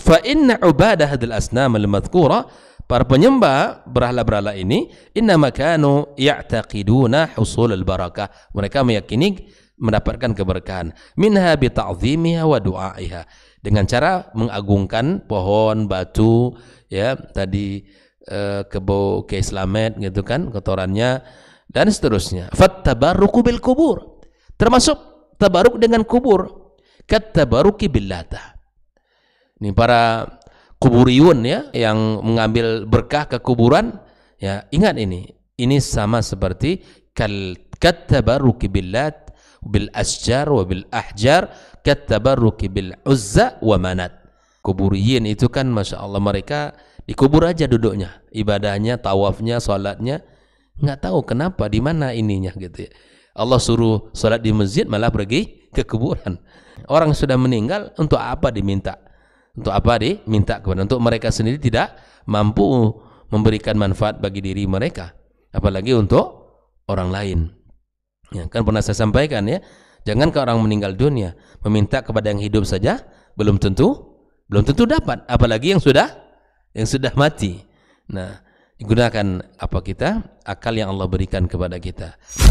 Fa inna ubadah hadil asnam al madhkura para penyembah berhala-berhala ini inna makanu ya'taqiduna husul al barakah. Mereka meyakini mendapatkan keberkahan minha bi ta'zimiha wa du'aiha dengan cara mengagungkan pohon, batu, ya, tadi eh, kebo keislamet gitu kan, kotorannya dan seterusnya. Fattabarruku bil kubur. Termasuk tabaruk dengan kubur. Kattabaruki billata. Ini para kuburiun ya yang mengambil berkah ke kuburan ya ingat ini ini sama seperti kal katabaruki billat bil asjar wa bil ahjar katabaruki bil uzza wa manat kuburiyin itu kan masya Allah mereka dikubur aja duduknya ibadahnya tawafnya salatnya nggak tahu kenapa di mana ininya gitu ya Allah suruh salat di masjid malah pergi ke kuburan orang sudah meninggal untuk apa diminta untuk apa minta kepada? Untuk mereka sendiri tidak mampu memberikan manfaat bagi diri mereka, apalagi untuk orang lain. Ya, kan pernah saya sampaikan ya, jangan ke orang meninggal dunia, meminta kepada yang hidup saja belum tentu belum tentu dapat, apalagi yang sudah yang sudah mati. Nah, gunakan apa kita akal yang Allah berikan kepada kita.